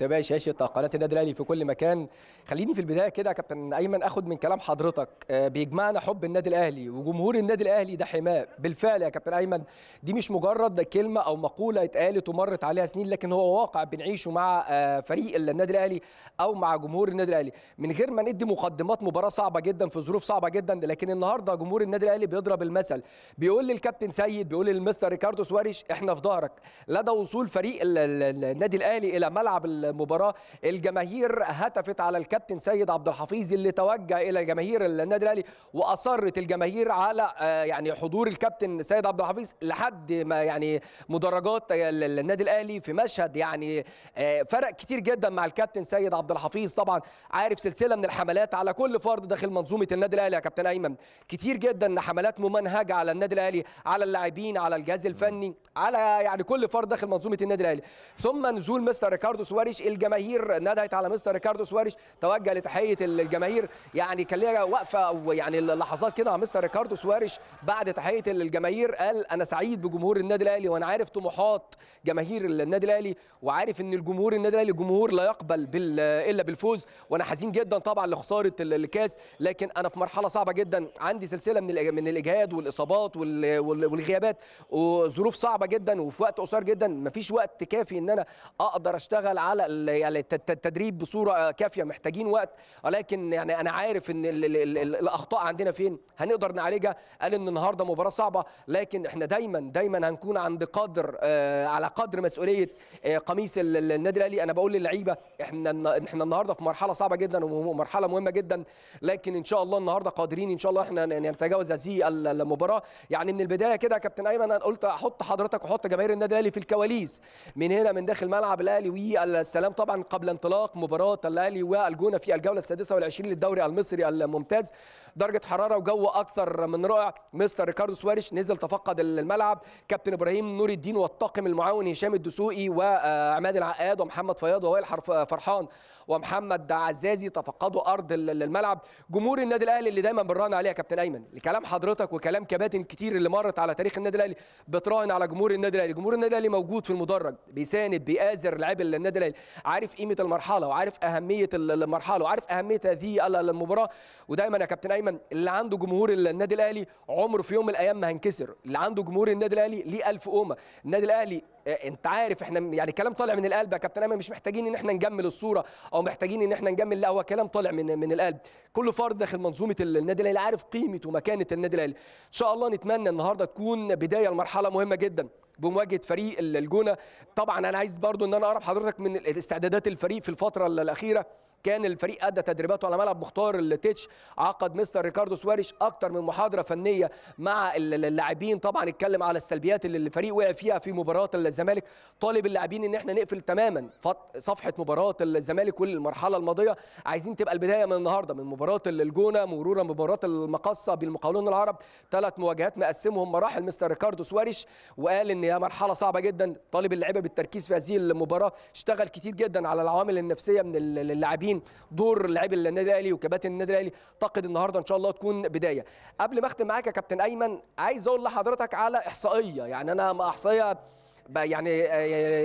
تابعي شاشه قناه النادي الاهلي في كل مكان خليني في البدايه كده يا كابتن ايمن اخد من كلام حضرتك آه، بيجمعنا حب النادي الاهلي وجمهور النادي الاهلي ده حماه بالفعل يا كابتن ايمن دي مش مجرد كلمه او مقوله اتقالت ومرت عليها سنين لكن هو واقع بنعيشه مع آه، فريق النادي الاهلي او مع جمهور النادي الاهلي من غير ما ندي مقدمات مباراه صعبه جدا في ظروف صعبه جدا لكن النهارده جمهور النادي الاهلي بيضرب المثل بيقول للكابتن سيد بيقول للمستر ريكاردو سواريش احنا في ظهرك لدى وصول فريق النادي الاهلي الى ملعب المباراه الجماهير هتفت على الكابتن سيد عبد الحفيظ اللي توجه الى جماهير النادي الاهلي واصرت الجماهير على آه، يعني حضور الكابتن سيد عبد الحفيظ لحد ما يعني مدرجات النادي الاهلي في مشهد يعني آه، فرق كتير جدا مع الكابتن سيد عبد الحفيظ طبعا عارف سلسله من الحملات على كل فرد داخل منظومه النادي الاهلي يا كابتن ايمن كتير جدا حملات ممنهجه على النادي الاهلي على اللاعبين على الجهاز الفني على يعني كل فرد داخل منظومه النادي الاهلي ثم نزول مستر ريكاردو سواريز سواريش الجماهير ندهت على مستر ريكاردو سواريش توجه لتحيه الجماهير يعني كان ليها وقفه او يعني لحظات كده مستر ريكاردو سواريش بعد تحيه الجماهير قال انا سعيد بجمهور النادي الاهلي وانا عارف طموحات جماهير النادي الاهلي وعارف ان الجمهور النادي الاهلي جمهور لا يقبل بال... الا بالفوز وانا حزين جدا طبعا لخساره الكاس لكن انا في مرحله صعبه جدا عندي سلسله من من الاجهاد والاصابات والغيابات وظروف صعبه جدا وفي وقت قصير جدا مفيش وقت كافي ان انا اقدر اشتغل على على يعني التدريب بصوره كافيه محتاجين وقت ولكن يعني انا عارف ان الـ الـ الـ الاخطاء عندنا فين هنقدر نعالجها قال ان النهارده مباراه صعبه لكن احنا دايما دايما هنكون عند قدر آه على قدر مسؤوليه آه قميص النادي الاهلي انا بقول للعيبه احنا احنا النهارده في مرحله صعبه جدا ومرحله مهمه جدا لكن ان شاء الله النهارده قادرين ان شاء الله احنا نتجاوز هذه المباراه يعني من البدايه كده يا كابتن ايمن انا قلت احط حضرتك وحط جماهير النادي الاهلي في الكواليس من هنا من داخل ملعب الاهلي السلام طبعا قبل انطلاق مباراه الاهلي والجونه في الجوله السادسه والعشرين للدوري المصري الممتاز درجه حراره وجو اكثر من رائع مستر ريكاردو سواريش نزل تفقد الملعب كابتن ابراهيم نور الدين والطاقم المعاون هشام الدسوقي وعماد العقاد ومحمد فياض ووائل فرحان ومحمد عزازي تفقدوا ارض الملعب جمهور النادي الاهلي اللي دايما بنراهن عليه يا كابتن ايمن لكلام حضرتك وكلام كباتن كتير اللي مرت على تاريخ النادي الاهلي بتراهن على جمهور النادي الاهلي جمهور النادي الاهلي موجود في المدرج بيساند بيآزر لعيب النادي الاهلي عارف قيمه المرحله وعارف اهميه المرحله وعارف اهميه هذه المباراه ودايما يا كابتن ايمن دايما اللي عنده جمهور النادي الاهلي عمره في يوم من الايام ما هنكسر اللي عنده جمهور النادي الاهلي ليه الف قومه النادي الاهلي آه، انت عارف احنا يعني كلام طالع من القلب يا كابتن ايمن مش محتاجين ان احنا نجمل الصوره او محتاجين ان احنا نجمل لا هو كلام طالع من من القلب كل فرد داخل منظومه النادي الاهلي عارف قيمه ومكانه النادي الاهلي ان شاء الله نتمنى النهارده تكون بدايه لمرحله مهمه جدا بمواجهه فريق الجونه طبعا انا عايز برضو ان انا اعرف حضرتك من استعدادات الفريق في الفتره الاخيره كان الفريق ادى تدريباته على ملعب مختار التيتش عقد مستر ريكاردو سواريش اكتر من محاضره فنيه مع اللاعبين طبعا اتكلم على السلبيات اللي الفريق وقع فيها في مباراه الزمالك طالب اللاعبين ان احنا نقفل تماما صفحه مباراه الزمالك والمرحله الماضيه عايزين تبقى البدايه من النهارده من مباراه الجونه مرورا بمباراه المقصه بالمقاولون العرب ثلاث مواجهات مقسمهم مراحل مستر ريكاردو سواريش وقال ان هي مرحله صعبه جدا طالب اللعيبه بالتركيز في هذه المباراه اشتغل كتير جدا على العوامل النفسيه من اللاعبين دور لاعبي النادي الاهلي وكباتن النادي الاهلي اعتقد النهارده ان شاء الله تكون بدايه قبل ما اختم معاك يا كابتن ايمن عايز اقول لحضرتك على احصائيه يعني انا احصائيه يعني آه،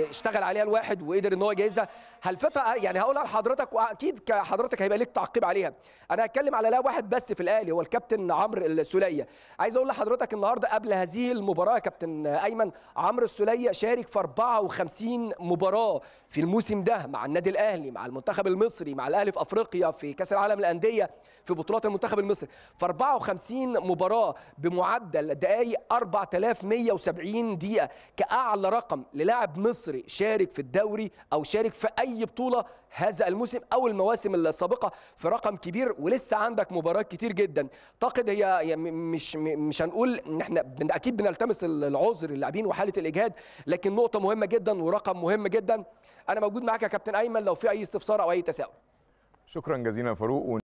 آه، اشتغل عليها الواحد وقدر ان هو يجهزها فتره آه، يعني هقولها لحضرتك واكيد حضرتك هيبقى ليك تعقيب عليها انا هتكلم على لاعب واحد بس في الاهلي هو الكابتن عمرو السوليه عايز اقول لحضرتك النهارده قبل هذه المباراه يا كابتن ايمن عمرو السوليه شارك في 54 مباراه في الموسم ده مع النادي الاهلي مع المنتخب المصري مع الاهلي في افريقيا في كاس العالم للانديه في بطولات المنتخب المصري في 54 مباراه بمعدل دقائق 4170 دقيقه كاعلى رقم للاعب مصري شارك في الدوري او شارك في اي بطوله هذا الموسم او المواسم السابقه في رقم كبير ولسه عندك مباريات كتير جدا اعتقد هي يعني مش مش هنقول ان احنا اكيد بنلتمس العذر اللاعبين وحاله الاجهاد لكن نقطه مهمه جدا ورقم مهم جدا انا موجود معاك يا كابتن ايمن لو في اي استفسار او اي تساؤل شكرا جزيلا فاروق